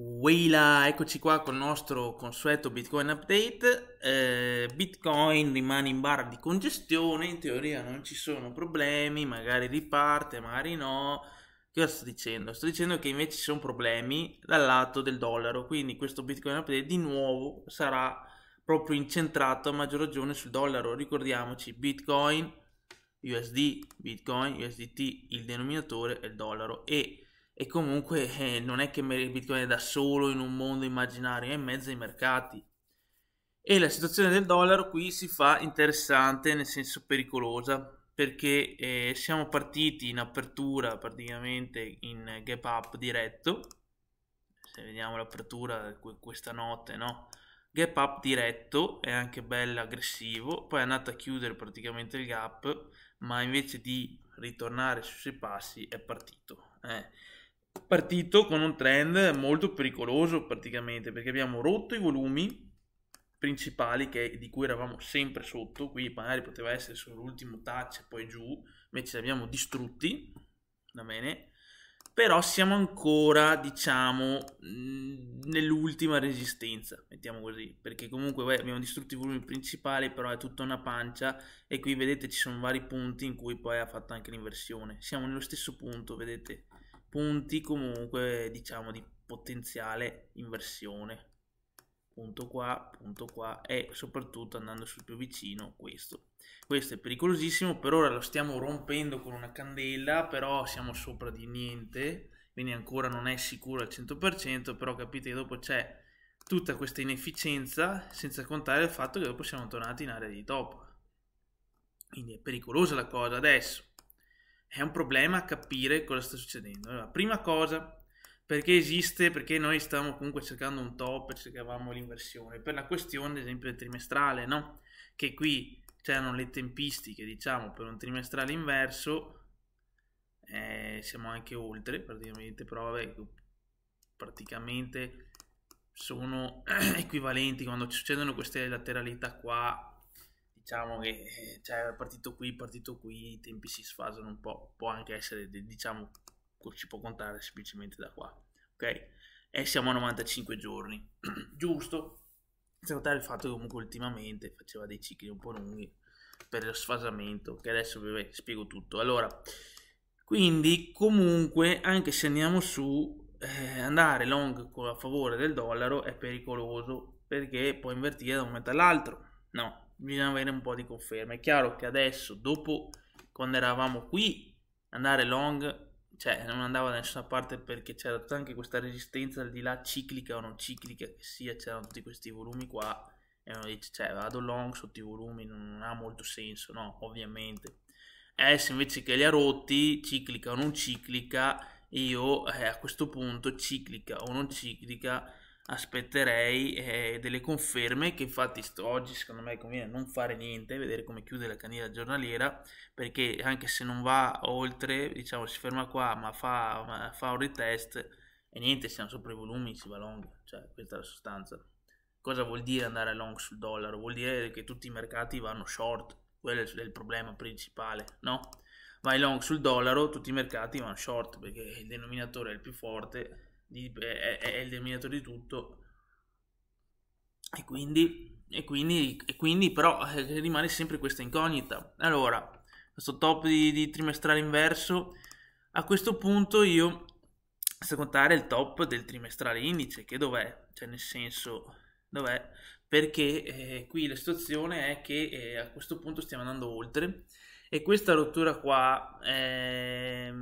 Wila, eccoci qua con il nostro consueto Bitcoin update. Eh, Bitcoin rimane in barra di congestione, in teoria non ci sono problemi, magari riparte, magari no. Che sto dicendo? Sto dicendo che invece ci sono problemi dal lato del dollaro, quindi questo Bitcoin update di nuovo sarà proprio incentrato a maggior ragione sul dollaro. Ricordiamoci, Bitcoin, USD, Bitcoin, USDT, il denominatore è il dollaro e e comunque eh, non è che il Bitcoin è da solo in un mondo immaginario, è in mezzo ai mercati. E la situazione del dollaro qui si fa interessante, nel senso pericolosa, perché eh, siamo partiti in apertura praticamente in gap up diretto, se vediamo l'apertura questa notte, no? Gap up diretto, è anche bello aggressivo, poi è andato a chiudere praticamente il gap, ma invece di ritornare sui suoi passi è partito. Eh partito con un trend molto pericoloso praticamente perché abbiamo rotto i volumi principali che, di cui eravamo sempre sotto, qui magari poteva essere sull'ultimo touch e poi giù, invece li abbiamo distrutti, va bene, però siamo ancora, diciamo, mm, nell'ultima resistenza, mettiamo così, perché comunque beh, abbiamo distrutto i volumi principali, però è tutta una pancia e qui vedete ci sono vari punti in cui poi ha fatto anche l'inversione, siamo nello stesso punto, vedete, punti comunque diciamo di potenziale inversione punto qua, punto qua e soprattutto andando sul più vicino questo questo è pericolosissimo per ora lo stiamo rompendo con una candela però siamo sopra di niente quindi ancora non è sicuro al 100% però capite che dopo c'è tutta questa inefficienza senza contare il fatto che dopo siamo tornati in area di top quindi è pericolosa la cosa adesso è un problema capire cosa sta succedendo. Allora, prima cosa, perché esiste, perché noi stavamo comunque cercando un top, cercavamo l'inversione, per la questione, ad esempio, del trimestrale, no? Che qui c'erano le tempistiche, diciamo, per un trimestrale inverso, eh, siamo anche oltre, praticamente però vabbè, praticamente sono equivalenti quando succedono queste lateralità qua diciamo che eh, cioè, partito qui, partito qui, i tempi si sfasano un po', può anche essere, diciamo, ci può contare semplicemente da qua, ok? E siamo a 95 giorni, giusto? Senza contare il fatto che comunque ultimamente faceva dei cicli un po' lunghi per lo sfasamento, che adesso vi spiego tutto. Allora, quindi comunque, anche se andiamo su, eh, andare long a favore del dollaro è pericoloso perché può invertire da un momento all'altro, no? bisogna avere un po' di conferma. È chiaro che adesso, dopo quando eravamo qui, andare long cioè non andava da nessuna parte perché c'era anche questa resistenza al di là ciclica o non ciclica che sia, c'erano tutti questi volumi qua e uno dice cioè vado long sotto i volumi non ha molto senso, no, ovviamente. Adesso invece che li ha rotti, ciclica o non ciclica, io eh, a questo punto ciclica o non ciclica aspetterei eh, delle conferme che infatti oggi secondo me conviene non fare niente, vedere come chiude la candela giornaliera perché anche se non va oltre, diciamo si ferma qua ma fa, ma fa un retest e niente, siamo sopra i volumi, si va long, cioè questa è la sostanza. Cosa vuol dire andare long sul dollaro? Vuol dire che tutti i mercati vanno short, quello è il problema principale, no? Vai long sul dollaro, tutti i mercati vanno short perché il denominatore è il più forte di, eh, è, è, il dominatore di tutto. E quindi, e quindi, e quindi però eh, rimane sempre questa incognita. Allora, questo top di, di trimestrale inverso, a questo punto io se contare il top del trimestrale indice, che dov'è? Cioè nel senso, dov'è? Perché eh, qui la situazione è che eh, a questo punto stiamo andando oltre e questa rottura qua eh,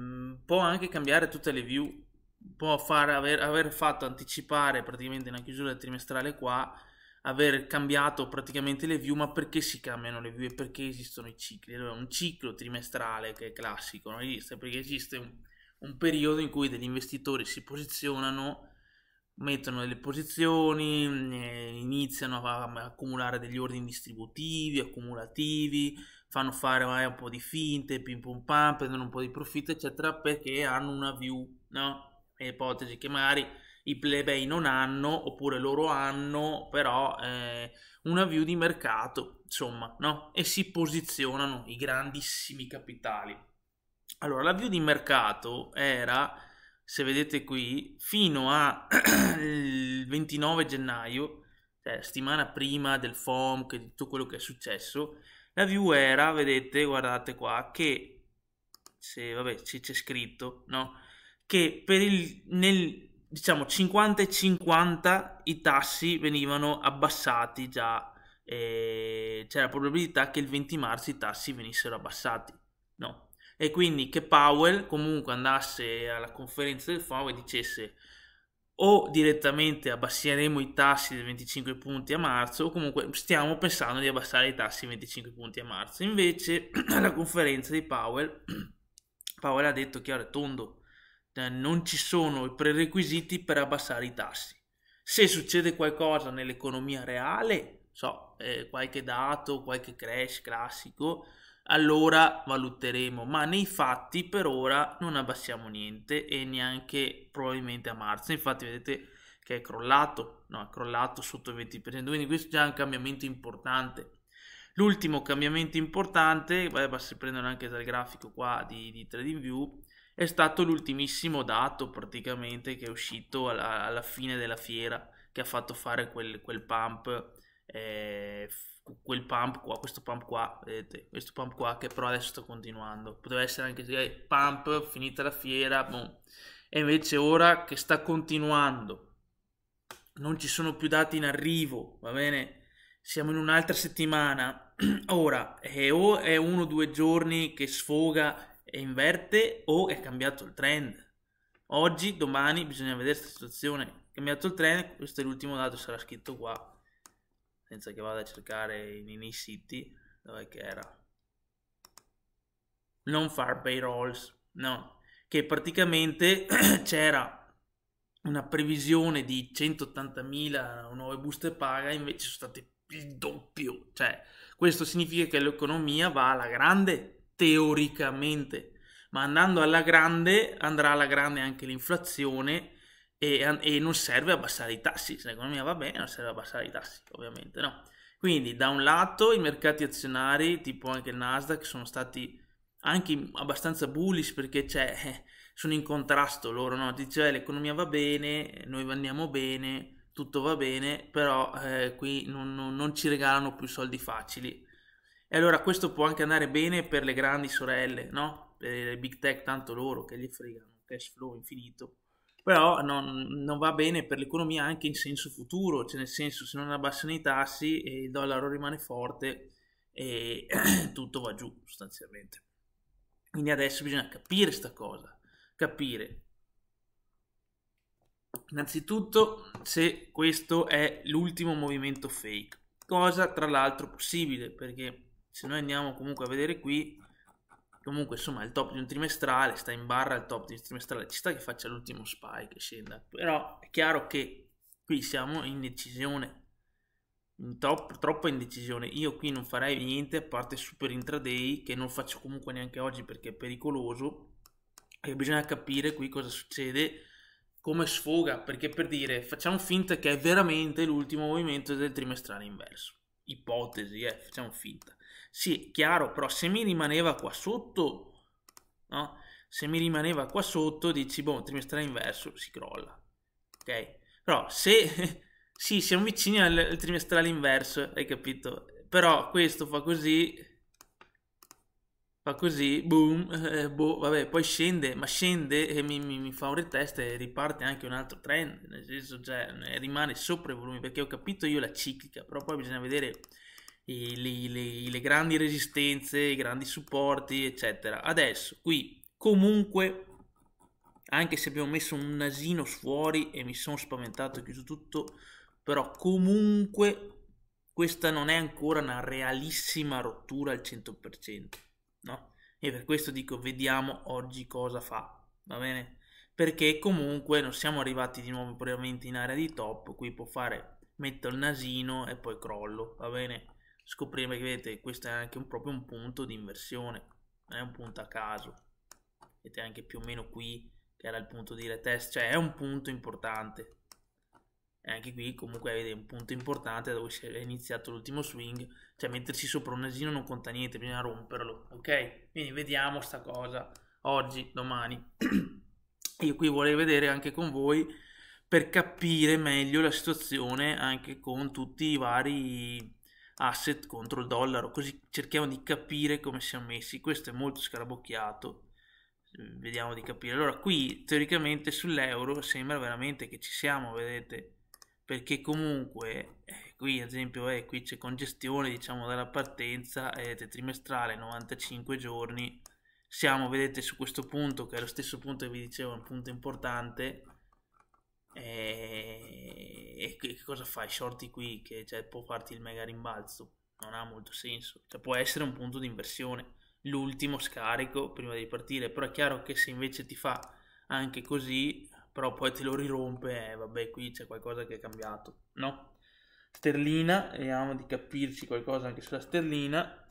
può anche cambiare tutte le view può far, aver, aver fatto anticipare praticamente una chiusura trimestrale qua aver cambiato praticamente le view, ma perché si cambiano le view e perché esistono i cicli? Allora, un ciclo trimestrale che è classico non esiste, perché esiste un, un periodo in cui degli investitori si posizionano, mettono delle posizioni, eh, iniziano a, a, accumulare degli ordini distributivi, accumulativi, fanno fare magari un po' di finte, pim pum pam, prendono un po' di profitto, eccetera, perché hanno una view, no? ipotesi che magari i plebei non hanno oppure loro hanno però eh, una view di mercato insomma no e si posizionano i grandissimi capitali allora la view di mercato era se vedete qui fino al 29 gennaio cioè settimana prima del FOM che di tutto quello che è successo la view era vedete guardate qua che se vabbè c'è scritto no che per il, nel diciamo 50 e 50 i tassi venivano abbassati già, eh, c'era la probabilità che il 20 marzo i tassi venissero abbassati, no? E quindi che Powell comunque andasse alla conferenza del FOMO e dicesse o direttamente abbasseremo i tassi di 25 punti a marzo, o comunque stiamo pensando di abbassare i tassi di 25 punti a marzo. Invece, alla conferenza di Powell, Powell ha detto chiaro e tondo: eh, non ci sono i prerequisiti per abbassare i tassi. Se succede qualcosa nell'economia reale, so, eh, qualche dato, qualche crash classico, allora valuteremo, ma nei fatti per ora non abbassiamo niente e neanche probabilmente a marzo. Infatti vedete che è crollato, no, è crollato sotto il 20%, quindi questo è già un cambiamento importante. L'ultimo cambiamento importante, basta prendono anche dal grafico qua di, di TradingView, è stato l'ultimissimo dato praticamente che è uscito alla, alla fine della fiera che ha fatto fare quel, quel pump eh, quel pump qua questo pump qua vedete questo pump qua che però adesso sto continuando poteva essere anche eh, pump finita la fiera boom. e invece ora che sta continuando non ci sono più dati in arrivo va bene siamo in un'altra settimana ora è o è uno o due giorni che sfoga e inverte o è cambiato il trend. Oggi, domani bisogna vedere questa situazione. È cambiato il trend, questo è l'ultimo dato, sarà scritto qua, senza che vada a cercare in i siti dove che era. Non far payrolls, no, che praticamente c'era una previsione di 180.000 nuove buste paga, invece sono state il doppio, cioè questo significa che l'economia va alla grande teoricamente, ma andando alla grande andrà alla grande anche l'inflazione e, e non serve abbassare i tassi, se l'economia va bene non serve abbassare i tassi, ovviamente no. Quindi da un lato i mercati azionari, tipo anche il Nasdaq, sono stati anche abbastanza bullish perché c'è cioè, eh, sono in contrasto loro, no? Dice eh, l'economia va bene, noi andiamo bene, tutto va bene, però eh, qui non, non, non, ci regalano più soldi facili. E allora questo può anche andare bene per le grandi sorelle, no? Per le big tech, tanto loro che gli fregano, cash flow infinito. Però non, non va bene per l'economia anche in senso futuro, cioè nel senso se non abbassano i tassi e il dollaro rimane forte e tutto va giù sostanzialmente. Quindi adesso bisogna capire questa cosa, capire innanzitutto se questo è l'ultimo movimento fake, cosa tra l'altro possibile perché se noi andiamo comunque a vedere qui comunque insomma il top di un trimestrale sta in barra il top di un trimestrale ci sta che faccia l'ultimo spike scenda però è chiaro che qui siamo in decisione in top, troppa indecisione io qui non farei niente a parte super intraday che non faccio comunque neanche oggi perché è pericoloso e bisogna capire qui cosa succede come sfoga perché per dire facciamo finta che è veramente l'ultimo movimento del trimestrale inverso ipotesi eh, facciamo finta sì, chiaro, però se mi rimaneva qua sotto, no? Se mi rimaneva qua sotto, dici, boh, trimestrale inverso, si crolla. Ok? Però se... sì, siamo vicini al, al trimestrale inverso, hai capito? Però questo fa così, fa così, boom, eh, boh, vabbè, poi scende, ma scende e mi, mi, mi, fa un retest e riparte anche un altro trend, nel senso, cioè, rimane sopra i volumi, perché ho capito io la ciclica, però poi bisogna vedere i, le, le, le grandi resistenze, i grandi supporti, eccetera. Adesso qui comunque, anche se abbiamo messo un nasino fuori e mi sono spaventato e chiuso tutto, però comunque questa non è ancora una realissima rottura al 100%, no? E per questo dico vediamo oggi cosa fa, va bene? Perché comunque non siamo arrivati di nuovo probabilmente in area di top, qui può fare metto il nasino e poi crollo, va bene? scopriremo che vedete questo è anche un, proprio un punto di inversione non è un punto a caso vedete anche più o meno qui che era il punto di retest cioè è un punto importante e anche qui comunque vedete un punto importante dove si è iniziato l'ultimo swing cioè mettersi sopra un asino non conta niente bisogna romperlo ok quindi vediamo sta cosa oggi domani io qui vorrei vedere anche con voi per capire meglio la situazione anche con tutti i vari asset contro il dollaro, così cerchiamo di capire come siamo messi. Questo è molto scarabocchiato, vediamo di capire. Allora qui teoricamente sull'euro sembra veramente che ci siamo, vedete? Perché comunque eh, qui ad esempio eh, qui c'è congestione diciamo dalla partenza, eh, trimestrale 95 giorni, siamo vedete su questo punto che è lo stesso punto che vi dicevo, è un punto importante. Eh, e, che cosa fai? Shorty qui che cioè, può farti il mega rimbalzo, non ha molto senso, cioè, può essere un punto di inversione, l'ultimo scarico prima di partire, però è chiaro che se invece ti fa anche così, però poi te lo rirompe, eh, vabbè qui c'è qualcosa che è cambiato, no? Sterlina, vediamo di capirci qualcosa anche sulla sterlina,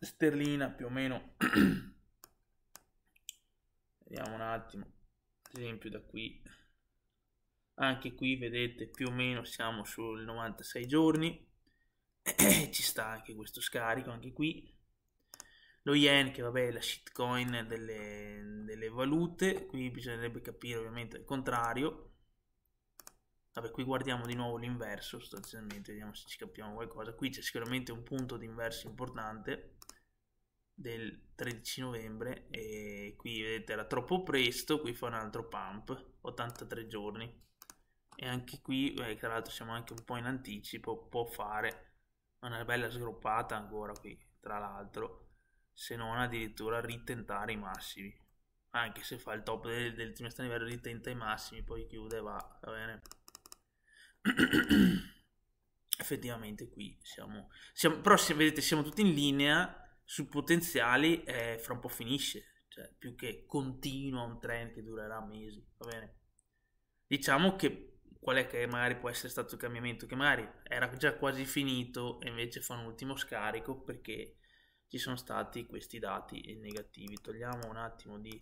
sterlina più o meno, vediamo un attimo, ad esempio da qui anche qui vedete più o meno siamo sul 96 giorni ci sta anche questo scarico anche qui lo yen che vabbè è la shitcoin delle, delle valute qui bisognerebbe capire ovviamente il contrario vabbè qui guardiamo di nuovo l'inverso sostanzialmente vediamo se ci capiamo qualcosa qui c'è sicuramente un punto di inverso importante del 13 novembre e qui vedete era troppo presto qui fa un altro pump 83 giorni e anche qui, eh, tra l'altro siamo anche un po' in anticipo, può fare una bella sgroppata ancora qui, tra l'altro, se non addirittura ritentare i massimi. Anche se fa il top del, del trimestre livello, ritenta i massimi, poi chiude e va, va bene. Effettivamente qui siamo, siamo, però se vedete siamo tutti in linea su potenziali eh, fra un po' finisce, cioè più che continua un trend che durerà mesi, va bene? Diciamo che qual è che magari può essere stato il cambiamento? Che magari era già quasi finito e invece fa un ultimo scarico perché ci sono stati questi dati negativi. Togliamo un attimo di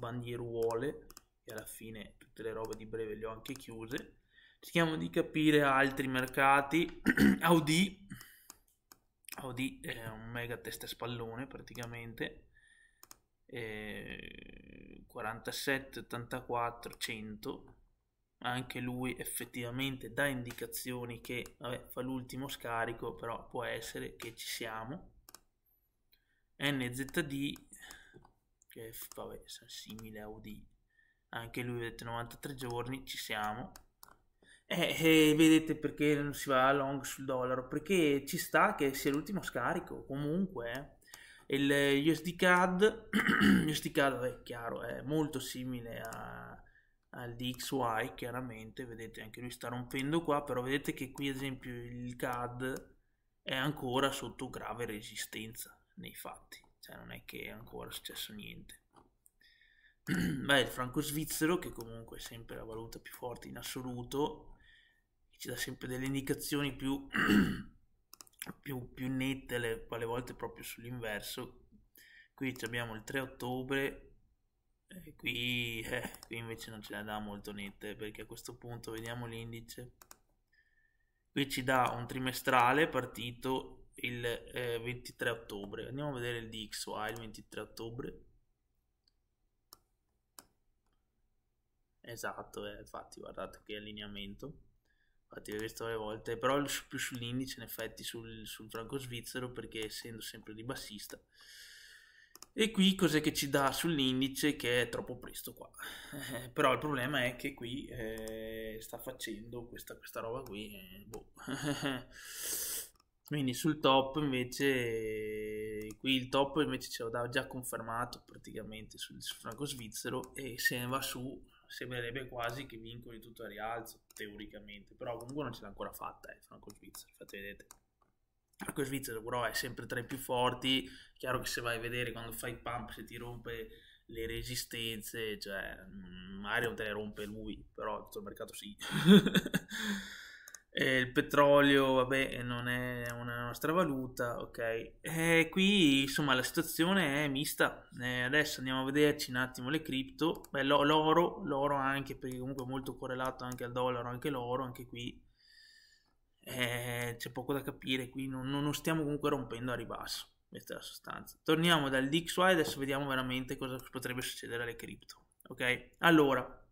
bandieruole e alla fine tutte le robe di breve le ho anche chiuse. Cerchiamo di capire altri mercati. Audi, Audi è un mega testa spallone praticamente. Eh, 47, 84, 100 anche lui effettivamente dà indicazioni che vabbè, fa l'ultimo scarico, però può essere che ci siamo. NZD, che vabbè, simile a UD, anche lui vedete 93 giorni, ci siamo. E, eh, e eh, vedete perché non si va long sul dollaro? Perché ci sta che sia l'ultimo scarico, comunque. Eh. il USD CAD, USD CAD è chiaro, è molto simile a al DXY chiaramente vedete anche lui sta rompendo qua però vedete che qui ad esempio il CAD è ancora sotto grave resistenza nei fatti cioè non è che è ancora successo niente Beh, il franco svizzero che comunque è sempre la valuta più forte in assoluto ci dà sempre delle indicazioni più, più, più nette le, quale volte proprio sull'inverso qui abbiamo il 3 ottobre e qui, eh, qui invece non ce la dà molto niente perché a questo punto vediamo l'indice. Qui ci dà un trimestrale partito il eh, 23 ottobre. Andiamo a vedere il DXY il 23 ottobre. Esatto, eh, infatti guardate che allineamento. Infatti l'ho visto le volte, però più sull'indice in effetti sul, sul franco svizzero perché essendo sempre di bassista. E qui cos'è che ci dà sull'indice che è troppo presto qua? Eh, però il problema è che qui eh, sta facendo questa, questa roba qui. Eh, boh. Quindi sul top invece, qui il top invece ce l'ho già confermato praticamente sul franco svizzero e se ne va su sembrerebbe quasi che vincoli tutto a rialzo teoricamente, però comunque non ce l'ha ancora fatta il eh, franco svizzero, infatti vedete. Arco svizzero però è sempre tra i più forti, chiaro che se vai a vedere quando fai pump se ti rompe le resistenze, cioè magari mm, non te le rompe lui, però tutto il mercato sì. il petrolio, vabbè, non è una nostra valuta, ok. E qui insomma la situazione è mista. E eh, adesso andiamo a vederci un attimo le cripto, l'oro, l'oro anche perché comunque è molto correlato anche al dollaro, anche l'oro, anche qui eh, c'è poco da capire, qui non, non stiamo comunque rompendo a ribasso, questa è la sostanza. Torniamo dal dall'XY, adesso vediamo veramente cosa potrebbe succedere alle cripto, ok? Allora,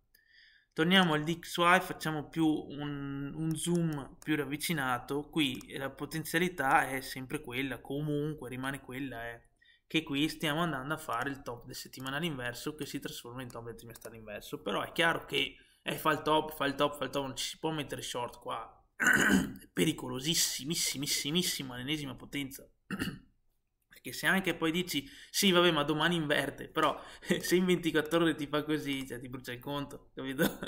torniamo al DXY, facciamo più un, un, zoom più ravvicinato, qui la potenzialità è sempre quella, comunque rimane quella, è eh, che qui stiamo andando a fare il top del settimanale inverso che si trasforma in top del trimestrale inverso, però è chiaro che eh, fa il top, fa il top, fa il top, non ci si può mettere short qua, pericolosissimissimissimissimo all'ennesima potenza. Perché se anche poi dici, sì vabbè ma domani inverte, però se in 24 ore ti fa così, cioè, ti brucia il conto, capito?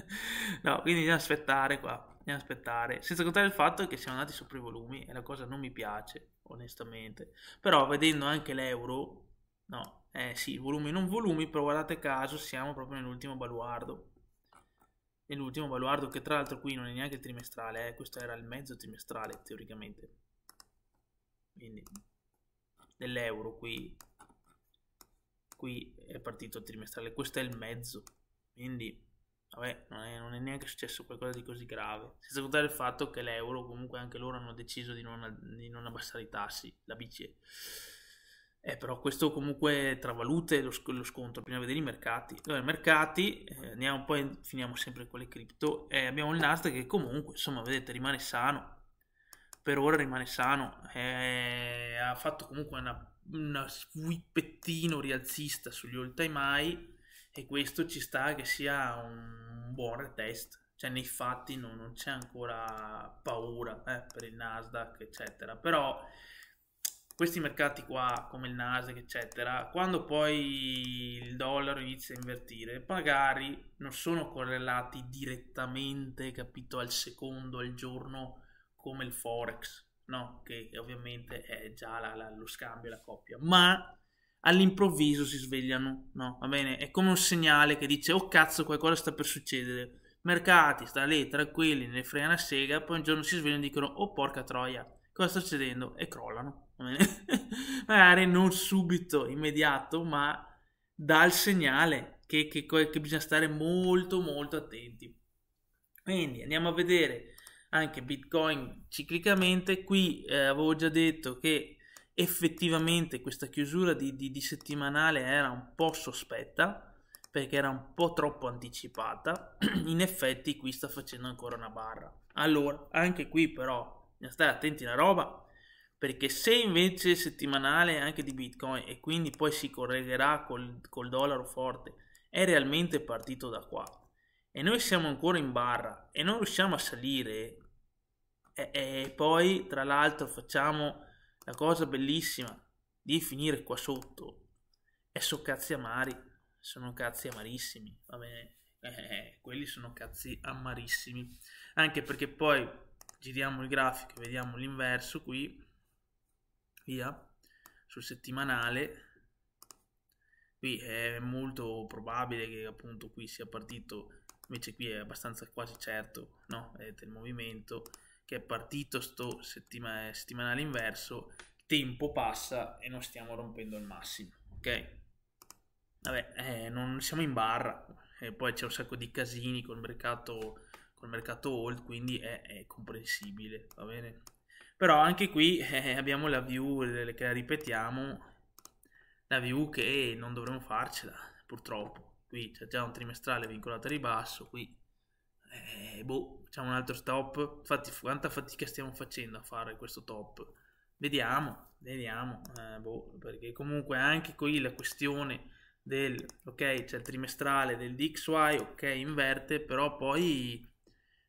no, quindi bisogna aspettare qua, bisogna aspettare. Senza contare il fatto che siamo andati sopra i volumi e la cosa non mi piace, onestamente. Però vedendo anche l'euro, no, eh sì, volumi non volumi, però guardate caso siamo proprio nell'ultimo baluardo e l'ultimo baluardo, che tra l'altro qui non è neanche trimestrale, eh, questo era il mezzo trimestrale teoricamente. Quindi dell'euro qui, qui è partito il trimestrale, questo è il mezzo. Quindi vabbè, non è, non è, neanche successo qualcosa di così grave. Senza contare il fatto che l'euro, comunque anche loro hanno deciso di non, di non abbassare i tassi, la BCE. Eh, però questo comunque travalute lo, sc- lo scontro, prima vedere i mercati. Allora, i mercati, eh, andiamo poi, finiamo sempre con le cripto, eh, abbiamo il Nasdaq che comunque, insomma, vedete, rimane sano, per ora rimane sano, eh, ha fatto comunque una, una whippettino rialzista sugli all time high e questo ci sta che sia un buon retest. Cioè, nei fatti no, non c'è ancora paura eh, per il Nasdaq, eccetera. Però questi mercati qua, come il Nasdaq, eccetera, quando poi il dollaro inizia a invertire, magari non sono correlati direttamente, capito, al secondo, al giorno, come il Forex, no? Che ovviamente è già la, la, lo scambio, la coppia, ma all'improvviso si svegliano, no? Va bene? È come un segnale che dice, oh cazzo, qualcosa sta per succedere. Mercati, sta lì, tranquilli, ne frega una sega, poi un giorno si svegliano e dicono, oh porca troia, cosa sta succedendo? E crollano. magari non subito, immediato, ma dà il segnale che, che, che bisogna stare molto molto attenti. Quindi andiamo a vedere anche Bitcoin ciclicamente, qui eh, avevo già detto che effettivamente questa chiusura di, di, di settimanale era un po' sospetta, perché era un po' troppo anticipata. In effetti, qui sta facendo ancora una barra. Allora, anche qui, però, bisogna stare attenti alla roba perché se invece il settimanale anche di Bitcoin e quindi poi si correggerà col, col dollaro forte è realmente partito da qua e noi siamo ancora in barra e non riusciamo a salire e, e poi tra l'altro facciamo la cosa bellissima di finire qua sotto e so cazzi amari sono cazzi amarissimi va bene eh, eh, eh quelli sono cazzi amarissimi anche perché poi giriamo il grafico e vediamo l'inverso qui via, sul settimanale, qui è molto probabile che appunto qui sia partito, invece qui è abbastanza quasi certo, no? È del movimento, che è partito sto settima settimanale inverso, tempo passa e non stiamo rompendo il massimo, ok? Vabbè, eh, non siamo in barra, e poi c'è un sacco di casini col mercato, col mercato old, quindi è, è comprensibile, va bene? però anche qui eh, abbiamo la view che la ripetiamo la view che non dovremmo farcela purtroppo qui c'è già un trimestrale vincolato a ribasso qui eh, boh facciamo un altro stop infatti quanta fatica stiamo facendo a fare questo top vediamo vediamo eh, boh, perché comunque anche qui la questione del ok c'è il trimestrale del DXY ok inverte però poi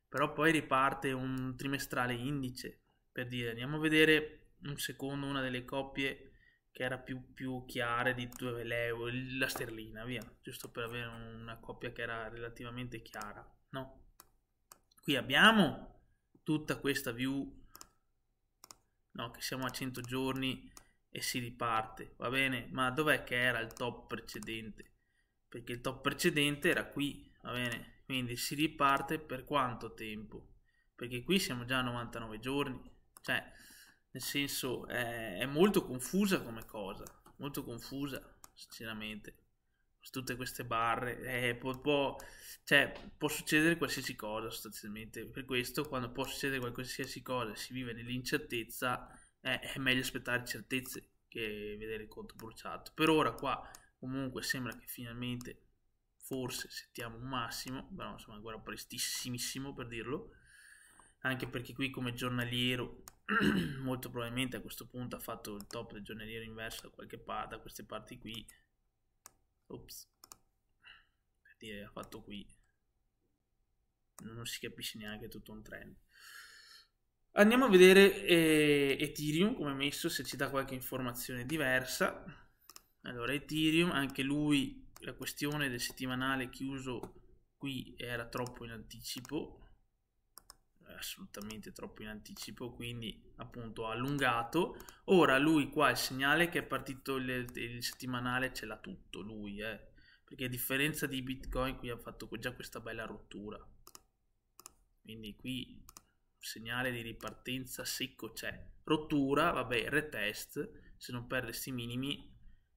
però poi riparte un trimestrale indice per dire, andiamo a vedere un secondo una delle coppie che era più, più chiare di l'euro, la sterlina, via, giusto per avere una coppia che era relativamente chiara, no? Qui abbiamo tutta questa view, no, che siamo a 100 giorni e si riparte, va bene? Ma dov'è che era il top precedente? Perché il top precedente era qui, va bene? Quindi si riparte per quanto tempo? Perché qui siamo già a 99 giorni, cioè, nel senso, è, è molto confusa come cosa, molto confusa, sinceramente. Tutte queste barre, eh, può, può, cioè, può succedere qualsiasi cosa sostanzialmente. Per questo, quando può succedere qualsiasi cosa e si vive nell'incertezza, eh, è meglio aspettare certezze che vedere il conto bruciato. Per ora, qua comunque sembra che finalmente forse sentiamo un massimo, però insomma ancora prestissimissimo per dirlo, anche perché qui come giornaliero molto probabilmente a questo punto ha fatto il top del giornaliero inverso da qualche parte, da queste parti qui. Ops. Per dire, ha fatto qui. Non si capisce neanche tutto un trend. Andiamo a vedere eh, Ethereum come è messo, se ci dà qualche informazione diversa. Allora, Ethereum, anche lui, la questione del settimanale chiuso qui era troppo in anticipo, assolutamente troppo in anticipo, quindi appunto allungato. Ora lui qua il segnale che è partito il, il settimanale ce l'ha tutto lui, eh. perché a differenza di Bitcoin qui ha fatto già questa bella rottura. Quindi qui segnale di ripartenza secco c'è. Rottura, vabbè, retest, se non perde sti minimi,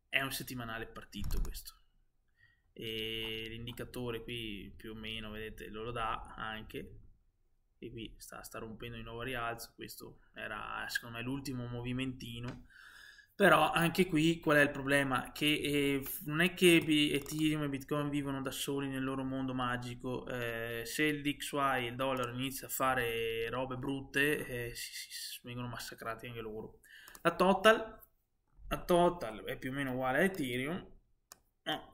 è un settimanale partito questo. E l'indicatore qui più o meno, vedete, lo dà anche e qui sta, sta, rompendo di nuovo rialzo, questo era secondo me l'ultimo movimentino, però anche qui qual è il problema? Che eh, non è che Ethereum e Bitcoin vivono da soli nel loro mondo magico, eh, se il DXY e il dollaro inizia a fare robe brutte eh, si, si, vengono massacrati anche loro. La total, la total è più o meno uguale a Ethereum,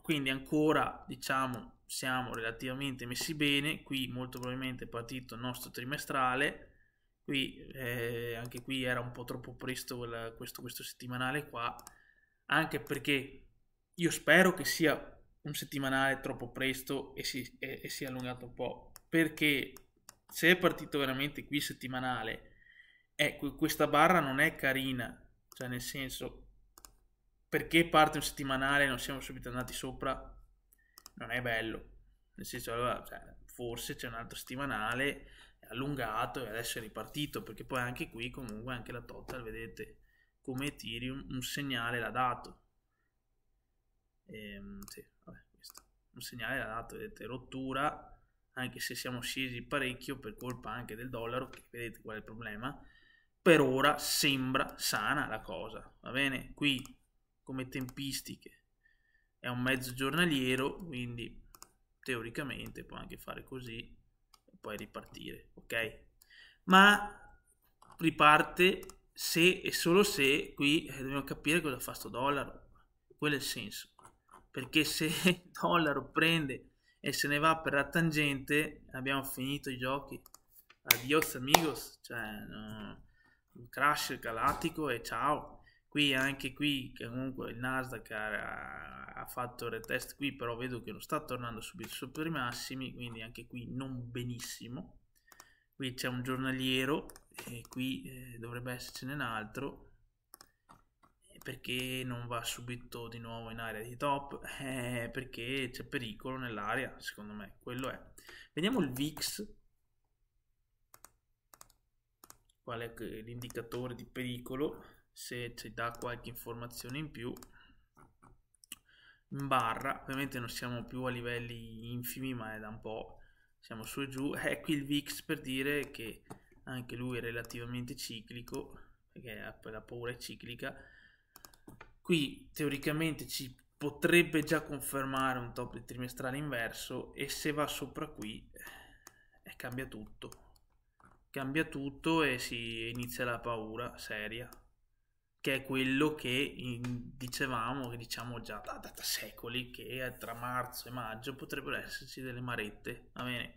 quindi ancora diciamo siamo relativamente messi bene, qui molto probabilmente è partito il nostro trimestrale, qui eh, anche qui era un po' troppo presto quella, questo, questo settimanale qua, anche perché io spero che sia un settimanale troppo presto e si, e, e si è allungato un po', perché se è partito veramente qui settimanale, ecco, questa barra non è carina, cioè nel senso perché parte un settimanale e non siamo subito andati sopra non è bello. Nel senso, allora, cioè, forse c'è un altro settimanale allungato e adesso è ripartito, perché poi anche qui comunque anche la total, vedete, come Ethereum un segnale l'ha dato. Ehm, sì, vabbè, un segnale l'ha dato, vedete, rottura, anche se siamo scesi parecchio per colpa anche del dollaro, che vedete qual è il problema, per ora sembra sana la cosa, va bene? Qui come tempistiche è un mezzo giornaliero, quindi teoricamente può anche fare così e poi ripartire, ok? Ma riparte se e solo se qui eh, dobbiamo capire cosa fa sto dollaro, quello è il senso. Perché se il dollaro prende e se ne va per la tangente, abbiamo finito i giochi. Adios amigos, cioè no, crash galattico e ciao qui anche qui comunque il Nasdaq ha, ha fatto retest qui però vedo che non sta tornando subito sotto i massimi quindi anche qui non benissimo qui c'è un giornaliero e qui eh, dovrebbe essercene un altro eh, perché non va subito di nuovo in area di top eh, perché c'è pericolo nell'area secondo me quello è vediamo il VIX qual è l'indicatore di pericolo se ci dà qualche informazione in più in barra ovviamente non siamo più a livelli infimi ma è da un po' siamo su e giù è qui il VIX per dire che anche lui è relativamente ciclico perché la paura è ciclica qui teoricamente ci potrebbe già confermare un top trimestrale inverso e se va sopra qui eh, cambia tutto cambia tutto e si inizia la paura seria che è quello che dicevamo, che diciamo già da, da, da, secoli, che tra marzo e maggio potrebbero esserci delle marette, va bene?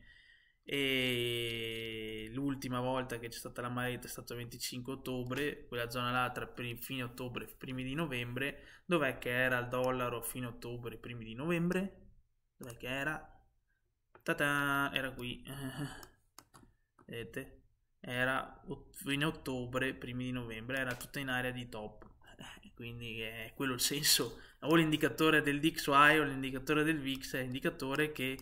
E l'ultima volta che c'è stata la maretta è stato il 25 ottobre, quella zona là tra fine ottobre e primi di novembre, dov'è che era il dollaro fine ottobre e primi di novembre? Dov'è che era? Ta-ta, era qui. Vedete? era fine ottobre, primi di novembre, era tutta in area di top. Quindi eh, è quello il senso. O l'indicatore del DXY o l'indicatore del VIX è l'indicatore che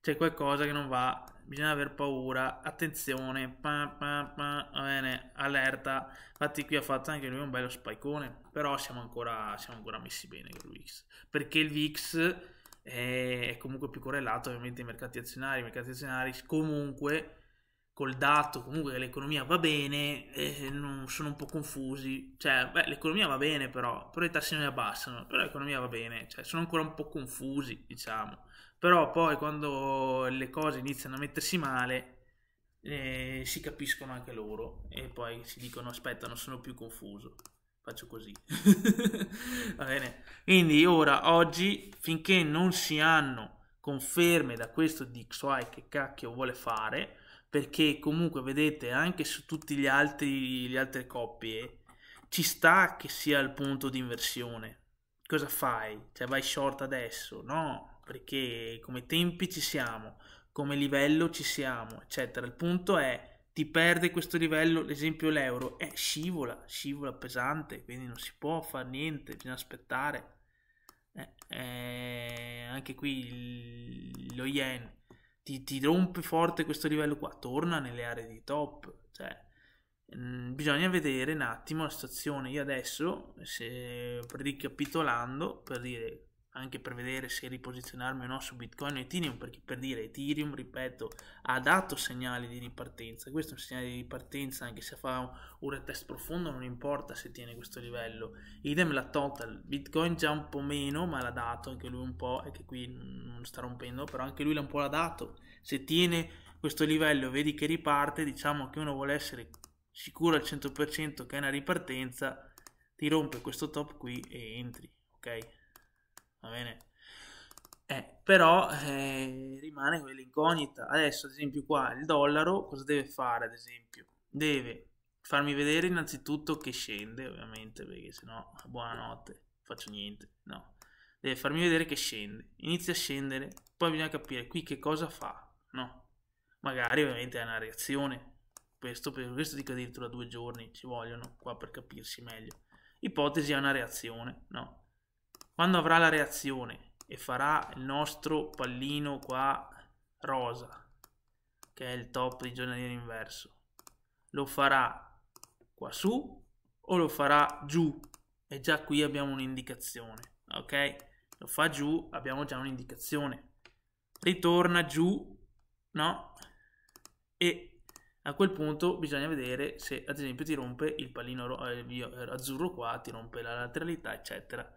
c'è qualcosa che non va, bisogna aver paura, attenzione, pa, pa, pa, bene, allerta. Infatti qui ha fatto anche lui un bello spicone, però siamo ancora, siamo ancora messi bene con il VIX. Perché il VIX è comunque più correlato ovviamente ai mercati azionari, i mercati azionari comunque col dato comunque che l'economia va bene e eh, non, sono un po' confusi. Cioè, beh, l'economia va bene però, però i tassi non li abbassano, però l'economia va bene, cioè, sono ancora un po' confusi, diciamo. Però poi quando le cose iniziano a mettersi male, eh, si capiscono anche loro e poi si dicono aspetta, non sono più confuso. Faccio così. va bene. Quindi ora, oggi, finché non si hanno conferme da questo DXY che cacchio vuole fare, perché comunque vedete anche su tutte le altre coppie ci sta che sia il punto di inversione. Cosa fai? Cioè vai short adesso? No, perché come tempi ci siamo, come livello ci siamo, eccetera. Il punto è ti perde questo livello, l'esempio l'euro, è eh, scivola, scivola pesante, quindi non si può fare niente, bisogna aspettare. Eh, eh, anche qui il, lo yen ti, ti rompe forte questo livello qua, torna nelle aree di top. Cioè, mh, mm, bisogna vedere un attimo la situazione. Io adesso, se ricapitolando, per dire anche per vedere se riposizionarmi o no su Bitcoin o Ethereum, perché per dire Ethereum, ripeto, ha dato segnali di ripartenza, questo è un segnale di ripartenza anche se fa un, retest profondo, non importa se tiene questo livello. Idem la Total, Bitcoin già un po' meno, ma l'ha dato anche lui un po', e che qui non sta rompendo, però anche lui l'ha un po' l'ha dato. Se tiene questo livello, vedi che riparte, diciamo che uno vuole essere sicuro al 100% che è una ripartenza, ti rompe questo top qui e entri, ok? va bene? Eh, però eh, rimane quell'incognita. Adesso, ad esempio, qua il dollaro cosa deve fare, ad esempio? Deve farmi vedere innanzitutto che scende, ovviamente, perché sennò buonanotte, faccio niente, no. Deve farmi vedere che scende, inizia a scendere, poi bisogna capire qui che cosa fa, no. Magari ovviamente è una reazione, questo, per questo dico addirittura due giorni ci vogliono qua per capirsi meglio. Ipotesi è una reazione, no. Quando avrà la reazione e farà il nostro pallino qua rosa, che è il top di giornaliero inverso, lo farà qua su o lo farà giù? E già qui abbiamo un'indicazione, ok? Lo fa giù, abbiamo già un'indicazione. Ritorna giù, no? E a quel punto bisogna vedere se ad esempio ti rompe il pallino eh, eh, azzurro qua, ti rompe la lateralità eccetera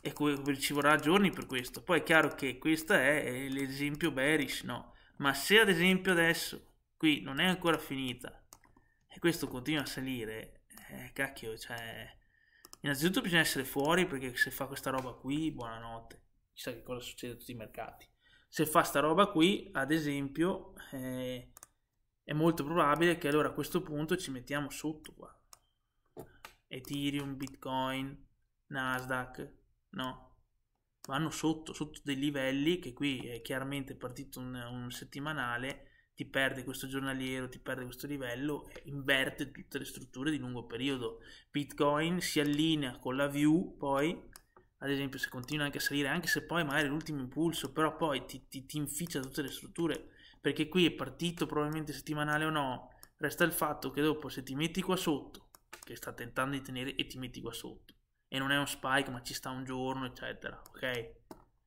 e ci vorrà giorni per questo. Poi è chiaro che questo è l'esempio bearish, no? Ma se ad esempio adesso qui non è ancora finita e questo continua a salire, eh, cacchio, cioè... Innanzitutto bisogna essere fuori perché se fa questa roba qui, buonanotte. Chissà che cosa succede a tutti i mercati. Se fa sta roba qui, ad esempio, eh, è molto probabile che allora a questo punto ci mettiamo sotto qua. Ethereum, Bitcoin, Nasdaq, no, vanno sotto, sotto dei livelli che qui è chiaramente partito un, un settimanale, ti perde questo giornaliero, ti perde questo livello, inverte tutte le strutture di lungo periodo. Bitcoin si allinea con la view, poi ad esempio se continua anche a salire, anche se poi magari l'ultimo impulso, però poi ti, ti, ti inficia tutte le strutture, perché qui è partito probabilmente settimanale o no, resta il fatto che dopo se ti metti qua sotto, che sta tentando di tenere e ti metti qua sotto, e non è uno spike ma ci sta un giorno eccetera ok e,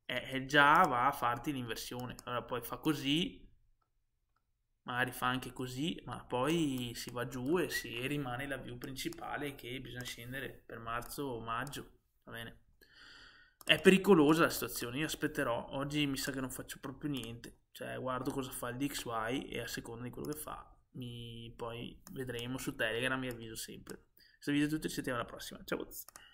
eh, e già va a farti l'inversione allora poi fa così magari fa anche così ma poi si va giù e si rimane la view principale che bisogna scendere per marzo o maggio va bene è pericolosa la situazione io aspetterò oggi mi sa che non faccio proprio niente cioè guardo cosa fa il DXY e a seconda di quello che fa mi... poi vedremo su Telegram mi avviso sempre questo video è tutto e ci vediamo alla prossima ciao